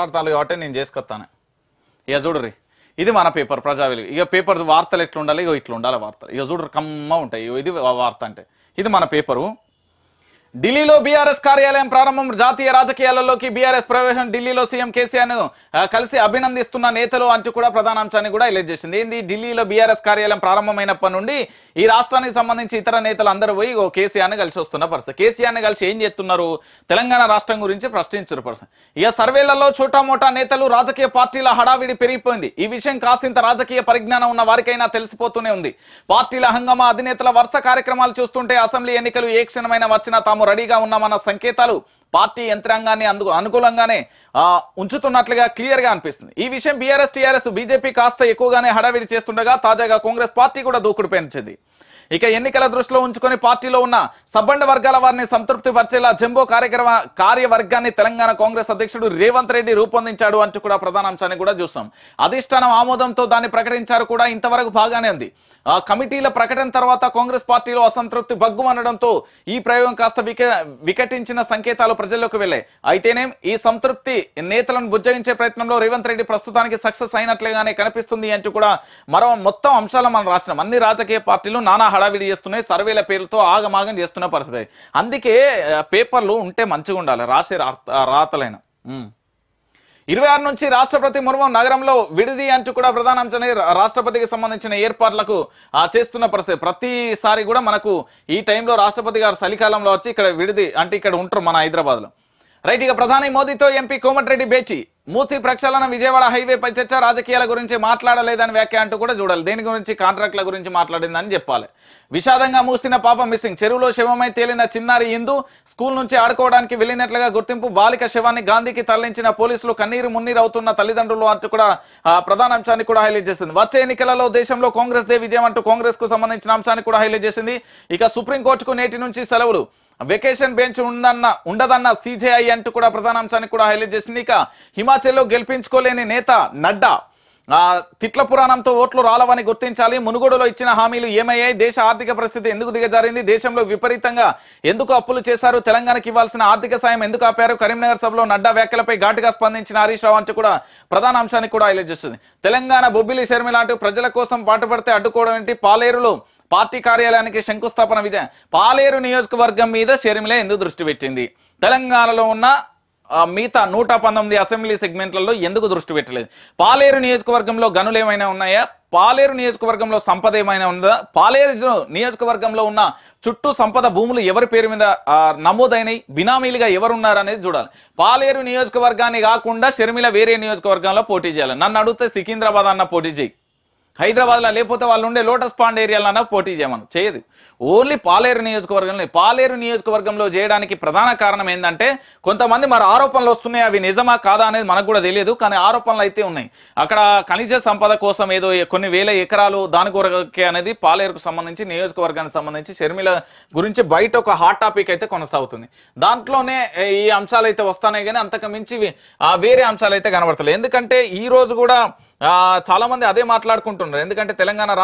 మాట్లాడతాను కాబట్టి నేను చేసుకొస్తాను ఇక చూడరి ఇది మన పేపర్ ప్రజావెలుగు ఇక పేపర్ వార్తలు ఎట్లుండాలి ఇక ఇట్లా ఉండాలి వార్తలు ఇక చూడరు కమ్మ ఉంటాయి ఇది వార్త అంటే ఇది మన పేపరు ఢిల్లీలో బీఆర్ఎస్ కార్యాలయం ప్రారంభం జాతీయ రాజకీయాలలోకి బీఆర్ఎస్ ప్రవేశం ఢిల్లీలో సీఎం కేసీఆర్ ను కలిసి అభినందిస్తున్న నేతలు అంటూ కూడా ప్రధాన అంశాన్ని కూడా హైలైట్ చేసింది ఏంది ఢిల్లీలో బీఆర్ఎస్ కార్యాలయం ప్రారంభమైనప్పటి నుండి ఈ రాష్ట్రానికి సంబంధించి ఇతర నేతలు అందరూ పోయి కేసీఆర్ ను కలిసి వస్తున్న పరిస్థితి కేసీఆర్ కలిసి ఏం చేస్తున్నారు తెలంగాణ రాష్ట్రం గురించి ప్రశ్నించారు పరిస్థితి ఇక సర్వేలలో మోటా నేతలు రాజకీయ పార్టీల హడావిడి పెరిగిపోయింది ఈ విషయం కాసింత రాజకీయ పరిజ్ఞానం ఉన్న వారికైనా తెలిసిపోతూనే ఉంది పార్టీల హంగమా అధినేతల వరుస కార్యక్రమాలు చూస్తుంటే అసెంబ్లీ ఎన్నికలు ఏ క్షణమైన వచ్చినా తాము తాము రెడీగా ఉన్నామన్న సంకేతాలు పార్టీ యంత్రాంగాన్ని అందుకు అనుకూలంగానే ఉంచుతున్నట్లుగా క్లియర్ గా అనిపిస్తుంది ఈ విషయం బీఆర్ఎస్ టీఆర్ఎస్ బీజేపీ కాస్త ఎక్కువగానే హడావిడి చేస్తుండగా తాజాగా కాంగ్రెస్ పార్టీ కూడా దూకుడు పెంచింది ఇక ఎన్నికల దృష్టిలో ఉంచుకొని పార్టీలో ఉన్న సబ్బండ వర్గాల వారిని సంతృప్తి పరిచేలా జంబో కార్యక్రమ కార్యవర్గాన్ని తెలంగాణ కాంగ్రెస్ అధ్యక్షుడు రేవంత్ రెడ్డి రూపొందించాడు అంటూ కూడా ప్రధాన అంశాన్ని కూడా చూసాం అధిష్టానం ఆమోదంతో దాన్ని ప్రకటించారు కూడా ఇంతవరకు బాగానే ఉంది ఆ కమిటీల ప్రకటన తర్వాత కాంగ్రెస్ పార్టీలో అసంతృప్తి అనడంతో ఈ ప్రయోగం కాస్త వికటించిన సంకేతాలు ప్రజల్లోకి వెళ్ళాయి అయితేనేం ఈ సంతృప్తి నేతలను బుజ్జగించే ప్రయత్నంలో రేవంత్ రెడ్డి ప్రస్తుతానికి సక్సెస్ అయినట్లుగానే కనిపిస్తుంది అంటూ కూడా మరో మొత్తం అంశాలు మనం రాసినాం అన్ని రాజకీయ పార్టీలు నానా హడావిడి చేస్తున్నాయి సర్వేల పేర్లతో ఆగమాగం చేస్తున్న పరిస్థితి అందుకే పేపర్లు ఉంటే మంచిగా ఉండాలి రాసే రాతలైన ఇరవై ఆరు నుంచి రాష్ట్రపతి మురుమం నగరంలో విడిది అంటూ కూడా ప్రధానాంశమే రాష్ట్రపతికి సంబంధించిన ఏర్పాట్లకు చేస్తున్న పరిస్థితి ప్రతిసారి కూడా మనకు ఈ టైంలో రాష్ట్రపతి గారు చలికాలంలో వచ్చి ఇక్కడ విడిది అంటే ఇక్కడ ఉంటారు మన హైదరాబాద్లో రైట్ ఇక ప్రధాని మోదీతో ఎంపీ కోమటిరెడ్డి భేటీ మూసీ ప్రక్షాళన విజయవాడ హైవేపై చర్చ రాజకీయాల గురించి మాట్లాడలేదని వ్యాఖ్య అంటూ కూడా చూడాలి దేని గురించి కాంట్రాక్ట్ల గురించి మాట్లాడిందని చెప్పాలి విషాదంగా మూసిన పాప మిస్సింగ్ చెరువులో శవమై తేలిన చిన్నారి హిందూ స్కూల్ నుంచి ఆడుకోవడానికి వెళ్ళినట్లుగా గుర్తింపు బాలిక శవాన్ని గాంధీకి తరలించిన పోలీసులు కన్నీరు మున్నీరు అవుతున్న తల్లిదండ్రులు అంటూ కూడా ప్రధాన అంశాన్ని కూడా హైలైట్ చేసింది వచ్చే ఎన్నికలలో దేశంలో కాంగ్రెస్ దే విజయం అంటూ కాంగ్రెస్ కు సంబంధించిన అంశాన్ని కూడా హైలైట్ చేసింది ఇక సుప్రీంకోర్టుకు నేటి నుంచి సెలవులు వెకేషన్ బెంచ్ ఉందన్న ఉండదన్న సీజేఐ అంటూ కూడా ప్రధానాంశానికి కూడా హైలైట్ చేసింది ఇక హిమాచల్లో గెలిపించుకోలేని నేత నడ్డా తిట్ల పురాణంతో ఓట్లు రాలవని గుర్తించాలి మునుగోడులో ఇచ్చిన హామీలు ఏమయ్యాయి దేశ ఆర్థిక పరిస్థితి ఎందుకు దిగజారింది దేశంలో విపరీతంగా ఎందుకు అప్పులు చేశారు తెలంగాణకి ఇవ్వాల్సిన ఆర్థిక సాయం ఎందుకు ఆపారు కరీంనగర్ సభలో నడ్డా వ్యాఖ్యలపై ఘాటుగా స్పందించిన హరీష్ రావు అంటూ కూడా ప్రధాన అంశానికి కూడా హైలైట్ చేస్తుంది తెలంగాణ బొబ్బిలి శర్మిలాంటి ప్రజల కోసం పాటుపడితే అడ్డుకోవడం ఏంటి పాలేరులో పార్టీ కార్యాలయానికి శంకుస్థాపన విజయం పాలేరు నియోజకవర్గం మీద షర్మిల ఎందుకు దృష్టి పెట్టింది తెలంగాణలో ఉన్న మిగతా నూట పంతొమ్మిది అసెంబ్లీ సెగ్మెంట్లలో ఎందుకు దృష్టి పెట్టలేదు పాలేరు నియోజకవర్గంలో గనులు ఏమైనా ఉన్నాయా పాలేరు నియోజకవర్గంలో సంపద ఏమైనా ఉందా పాలేరు నియోజకవర్గంలో ఉన్న చుట్టూ సంపద భూములు ఎవరి పేరు మీద నమోదైనవి బినామీలుగా ఎవరున్నారనేది చూడాలి పాలేరు నియోజకవర్గాన్ని కాకుండా షర్మిల వేరే నియోజకవర్గంలో పోటీ చేయాలి నన్ను అడిగితే సికింద్రాబాద్ అన్న పోటీ చేయి హైదరాబాద్లో లేకపోతే వాళ్ళు ఉండే లోటస్ పాండ్ ఏరియాలన్నా పోటీ చేయమను చేయదు ఓన్లీ పాలేరు నియోజకవర్గంలో పాలేరు నియోజకవర్గంలో చేయడానికి ప్రధాన కారణం ఏంటంటే కొంతమంది మరి ఆరోపణలు వస్తున్నాయి అవి నిజమా కాదా అనేది మనకు కూడా తెలియదు కానీ ఆరోపణలు అయితే ఉన్నాయి అక్కడ ఖనిజ సంపద కోసం ఏదో కొన్ని వేల ఎకరాలు దాని కొరకే అనేది పాలేరుకు సంబంధించి నియోజకవర్గానికి సంబంధించి షర్మిల గురించి బయట ఒక హాట్ టాపిక్ అయితే కొనసాగుతుంది దాంట్లోనే ఈ అంశాలు అయితే వస్తానే కానీ అంతకు మించి వేరే అంశాలు అయితే కనబడతలేదు ఎందుకంటే ఈ రోజు కూడా చాలా మంది అదే మాట్లాడుకుంటున్నారు ఎందుకంటే తెలంగాణ